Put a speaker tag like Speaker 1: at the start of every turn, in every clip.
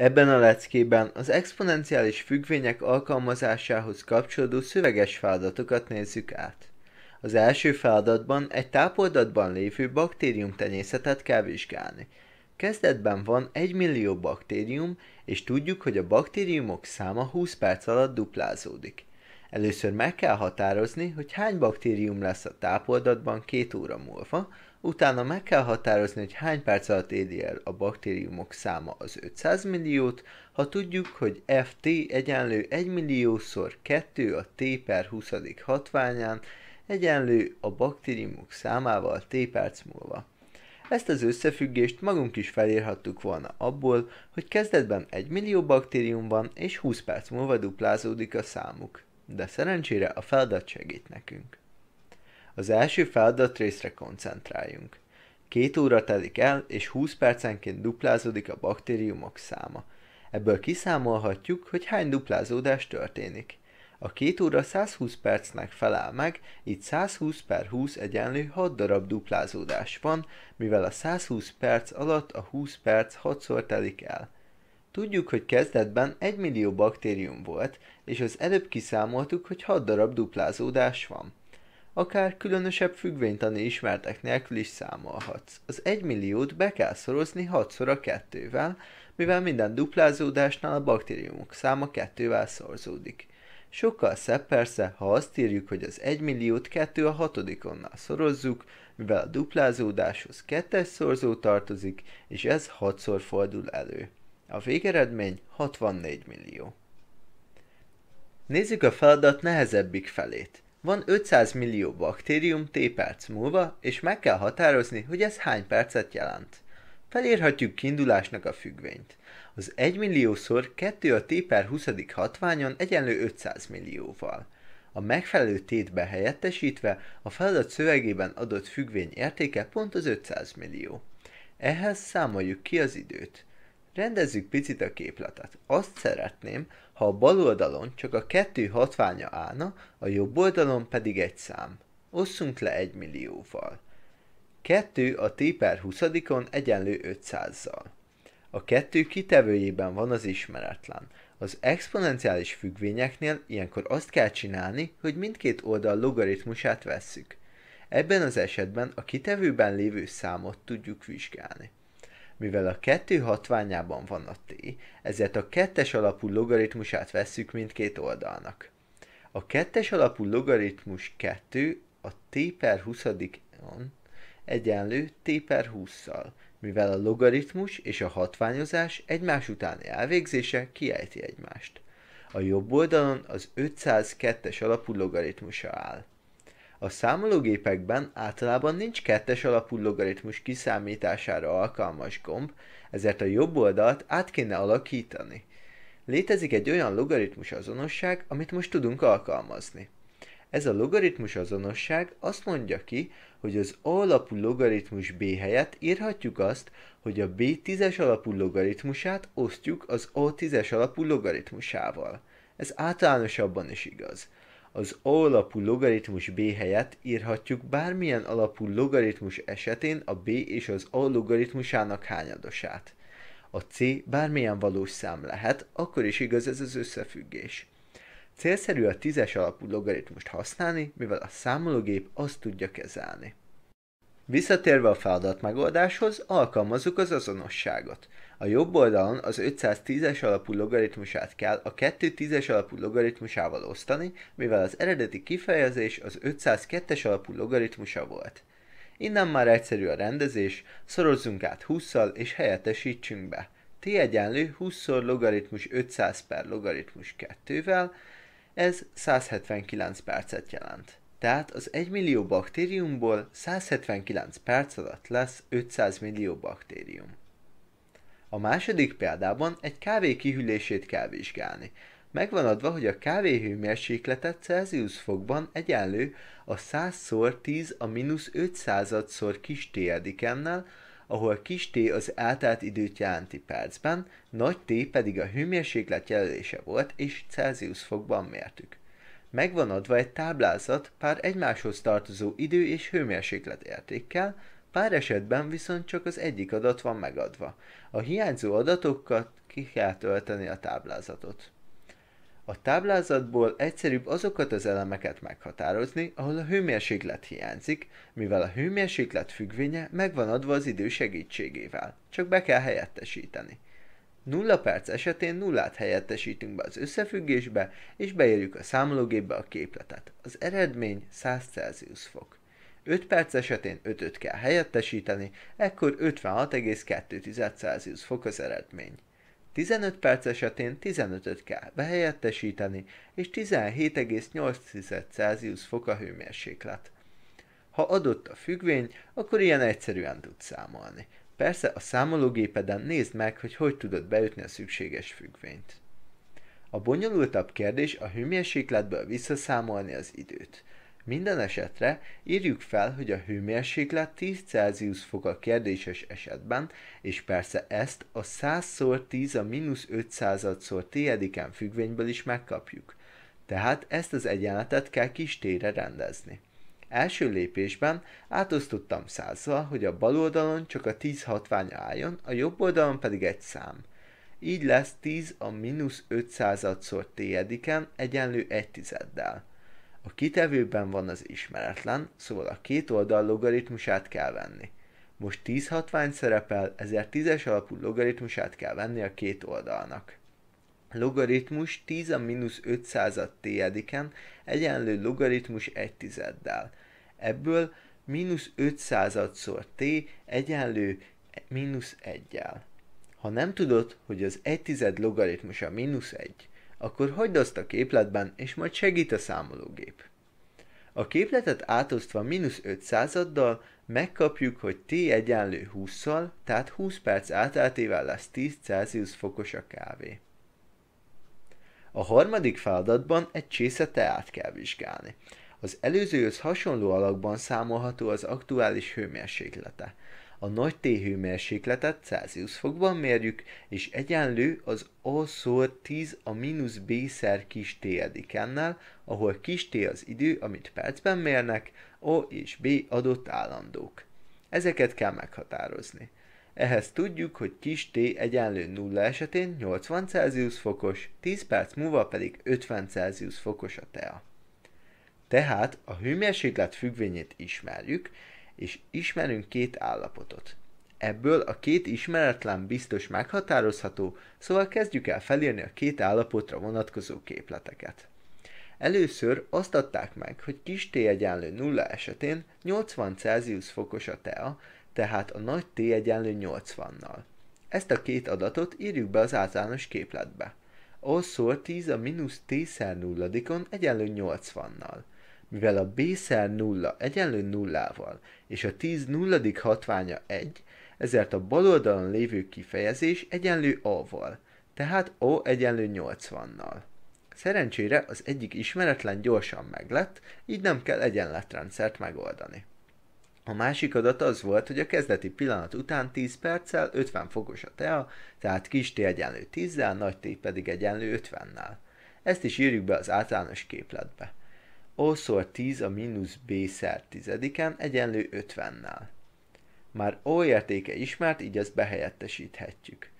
Speaker 1: Ebben a leckében az exponenciális függvények alkalmazásához kapcsolódó szöveges feladatokat nézzük át. Az első feladatban egy tápoldatban lévő baktériumtenyészetet kell vizsgálni. Kezdetben van 1 millió baktérium, és tudjuk, hogy a baktériumok száma 20 perc alatt duplázódik. Először meg kell határozni, hogy hány baktérium lesz a tápoldatban két óra múlva, utána meg kell határozni, hogy hány perc alatt éri el a baktériumok száma az 500 milliót, ha tudjuk, hogy FT egyenlő 1 milliószor 2 a T per 20. hatványán, egyenlő a baktériumok számával T perc múlva. Ezt az összefüggést magunk is felírhattuk volna abból, hogy kezdetben 1 millió baktérium van, és 20 perc múlva duplázódik a számuk de szerencsére a feladat segít nekünk. Az első feladat részre koncentráljunk. Két óra telik el, és 20 percenként duplázódik a baktériumok száma. Ebből kiszámolhatjuk, hogy hány duplázódás történik. A két óra 120 percnek felel meg, így 120 per 20 egyenlő 6 darab duplázódás van, mivel a 120 perc alatt a 20 perc 6-szor telik el. Tudjuk, hogy kezdetben 1 millió baktérium volt, és az előbb kiszámoltuk, hogy 6 darab duplázódás van. Akár különösebb függvénytani ismertek nélkül is számolhatsz. Az 1 milliót be kell szorozni 6 a 2-vel, mivel minden duplázódásnál a baktériumok száma 2-vel szorzódik. Sokkal szebb persze, ha azt írjuk, hogy az 1 milliót 2 a hatodikonnal szorozzuk, mivel a duplázódáshoz kettes szorzó tartozik, és ez 6 6-szor fordul elő. A végeredmény 64 millió. Nézzük a feladat nehezebbik felét. Van 500 millió baktérium t perc múlva, és meg kell határozni, hogy ez hány percet jelent. Felírhatjuk kiindulásnak a függvényt. Az 1 milliószor 2 a t per 20. hatványon egyenlő 500 millióval. A megfelelő tétbe helyettesítve a feladat szövegében adott függvény értéke pont az 500 millió. Ehhez számoljuk ki az időt. Rendezzük picit a képletet. Azt szeretném, ha a bal oldalon csak a kettő hatványa állna, a jobb oldalon pedig egy szám. Osszunk le egy millióval. 2 a t per 20-on egyenlő 500-zal. A kettő kitevőjében van az ismeretlen. Az exponenciális függvényeknél ilyenkor azt kell csinálni, hogy mindkét oldal logaritmusát vesszük. Ebben az esetben a kitevőben lévő számot tudjuk vizsgálni. Mivel a kettő hatványában van a t, ezért a kettes alapú logaritmusát vesszük mindkét oldalnak. A kettes alapú logaritmus 2 a t per 20 on egyenlő t per 20-szal, mivel a logaritmus és a hatványozás egymás utáni elvégzése kiejti egymást. A jobb oldalon az 502-es alapú logaritmusa áll. A számológépekben általában nincs kettes alapú logaritmus kiszámítására alkalmas gomb, ezért a jobb oldalt át kéne alakítani. Létezik egy olyan logaritmus azonosság, amit most tudunk alkalmazni. Ez a logaritmus azonosság azt mondja ki, hogy az A alapú logaritmus B helyett írhatjuk azt, hogy a B tízes alapú logaritmusát osztjuk az A tízes alapú logaritmusával. Ez általánosabban is igaz az a alapú logaritmus B helyett írhatjuk bármilyen alapú logaritmus esetén a B és az A logaritmusának hányadosát. A C bármilyen valós szám lehet, akkor is igaz ez az összefüggés. Célszerű a tízes alapú logaritmust használni, mivel a számológép azt tudja kezelni. Visszatérve a feladat megoldáshoz, alkalmazzuk az azonosságot. A jobb oldalon az 510-es alapú logaritmusát kell a 210-es alapú logaritmusával osztani, mivel az eredeti kifejezés az 502-es alapú logaritmusa volt. Innen már egyszerű a rendezés, szorozzunk át 20-szal és helyettesítsünk be. t egyenlő 20-szor logaritmus 500 per logaritmus 2-vel, ez 179 percet jelent. Tehát az 1 millió baktériumból 179 perc alatt lesz 500 millió baktérium. A második példában egy kávé kihűlését kell vizsgálni. Megvan adva, hogy a kávé hőmérséklete Celsius fokban egyenlő a 100-szor 10 a mínusz 500-szor kis T edikennel, ahol kis T az eltelt időt jelenti percben, nagy T pedig a hőmérséklet jelölése volt, és Celsius fokban mértük. Megvan adva egy táblázat pár egymáshoz tartozó idő és hőmérséklet értékkel, pár esetben viszont csak az egyik adat van megadva. A hiányzó adatokat ki kell tölteni a táblázatot. A táblázatból egyszerűbb azokat az elemeket meghatározni, ahol a hőmérséklet hiányzik, mivel a hőmérséklet függvénye megvan adva az idő segítségével, csak be kell helyettesíteni. 0 perc esetén nullát helyettesítünk be az összefüggésbe, és beírjuk a számológépbe a képletet. Az eredmény 100 Celsius fok. 5 perc esetén 5-öt kell helyettesíteni, ekkor 56,2 Celsius fok az eredmény. 15 perc esetén 15-öt kell behelyettesíteni, és 17,8 Celsius fok a hőmérséklet. Ha adott a függvény, akkor ilyen egyszerűen tud számolni. Persze a számológépeden nézd meg, hogy hogy tudod beütni a szükséges függvényt. A bonyolultabb kérdés a hőmérsékletből visszaszámolni az időt. Minden esetre írjuk fel, hogy a hőmérséklet 10 Celsius fok a kérdéses esetben, és persze ezt a 100-szor 10 a mínusz 500-szor t függvényből is megkapjuk. Tehát ezt az egyenletet kell kis tére rendezni. Első lépésben átosztottam százal, hogy a bal oldalon csak a 10 hatvány álljon, a jobb oldalon pedig egy szám. Így lesz 10 a mínusz 5 századszor tényediken egyenlő 1 tizeddel. A kitevőben van az ismeretlen, szóval a két oldal logaritmusát kell venni. Most 10 hatvány szerepel, ezért 10-es alapú logaritmusát kell venni a két oldalnak logaritmus 10 a mínusz 500 tl egyenlő logaritmus 1 tizeddel. Ebből mínusz 500-szor t egyenlő mínusz 1-el. Ha nem tudod, hogy az 1 tized logaritmusa mínusz 1, akkor hagyd azt a képletben, és majd segít a számológép. A képletet átosztva mínusz 500-addal megkapjuk, hogy T egyenlő 20-szal, tehát 20 perc átáltével lesz 10 Celsius fokos a kávé. A harmadik feladatban egy csésze teát kell vizsgálni. Az előzőhöz hasonló alakban számolható az aktuális hőmérséklete. A nagy T-hőmérsékletet Celsius fokban mérjük, és egyenlő az A-szor 10 a mínusz B-szer kis t edikennel, ahol kis t az idő, amit percben mérnek, A és B adott állandók. Ezeket kell meghatározni. Ehhez tudjuk, hogy kis t egyenlő 0 esetén 80 Celsius fokos, 10 perc múlva pedig 50 Celsius fokos a tea. Tehát a hőmérséklet függvényét ismerjük, és ismerünk két állapotot. Ebből a két ismeretlen biztos meghatározható, szóval kezdjük el felírni a két állapotra vonatkozó képleteket. Először azt adták meg, hogy kis t egyenlő 0 esetén 80 Celsius fokos a tea, tehát a nagy T egyenlő 80-nal. Ezt a két adatot írjuk be az általános képletbe. Ahol 10 a mínusz T-szer nulladikon egyenlő 80-nal. Mivel a B-szer nulla egyenlő nullával, és a 10 nulladik hatványa 1, ezért a bal oldalon lévő kifejezés egyenlő A-val, tehát O egyenlő 80-nal. Szerencsére az egyik ismeretlen gyorsan meglett, így nem kell egyenletrendszert megoldani. A másik adat az volt, hogy a kezdeti pillanat után 10 perccel 50 fokos a tea, tehát kis T egyenlő 10-zel, nagy T pedig egyenlő 50-nel. Ezt is írjuk be az általános képletbe. Ószor szóval 10 a mínusz B szer tizediken egyenlő 50-nel. Már O értéke ismert, így ezt behelyettesíthetjük.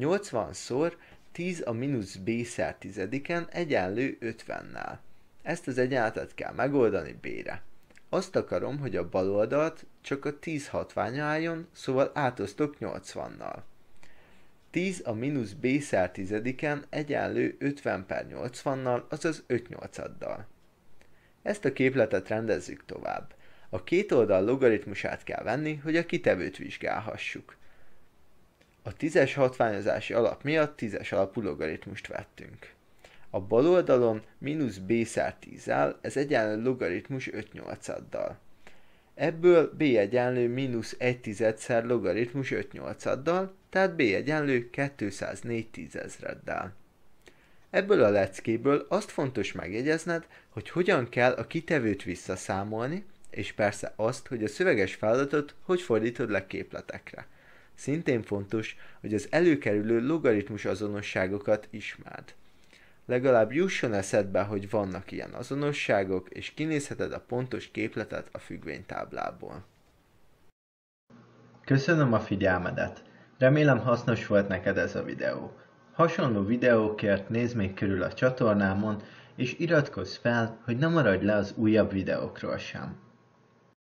Speaker 1: 80-szor 10 a mínusz B szer tizediken egyenlő 50-nel. Ezt az egyenletet kell megoldani B-re. Azt akarom, hogy a bal oldalt csak a 10 hatványa álljon, szóval átosztok 80-nal. 10 a mínusz b szár tizediken egyenlő 50 per 80-nal, azaz 5 nyolcaddal. Ezt a képletet rendezzük tovább. A két oldal logaritmusát kell venni, hogy a kitevőt vizsgálhassuk. A tízes hatványozási alap miatt tízes alapú logaritmust vettünk. A bal oldalon mínusz b szár 10 áll, ez egyenlő logaritmus 5 nyolcaddal. Ebből b egyenlő mínusz 1 tizedszer logaritmus 5 nyolcaddal, tehát b egyenlő 204 tízezreddel. Ebből a leckéből azt fontos megjegyezned, hogy hogyan kell a kitevőt visszaszámolni, és persze azt, hogy a szöveges feladatot hogy fordítod le képletekre. Szintén fontos, hogy az előkerülő logaritmus azonosságokat ismerd. Legalább jusson eszedbe, hogy vannak ilyen azonosságok, és kinézheted a pontos képletet a függvénytáblából. Köszönöm a figyelmedet! Remélem hasznos volt neked ez a videó. Hasonló videókért nézd még körül a csatornámon, és iratkozz fel, hogy ne maradj le az újabb videókról sem.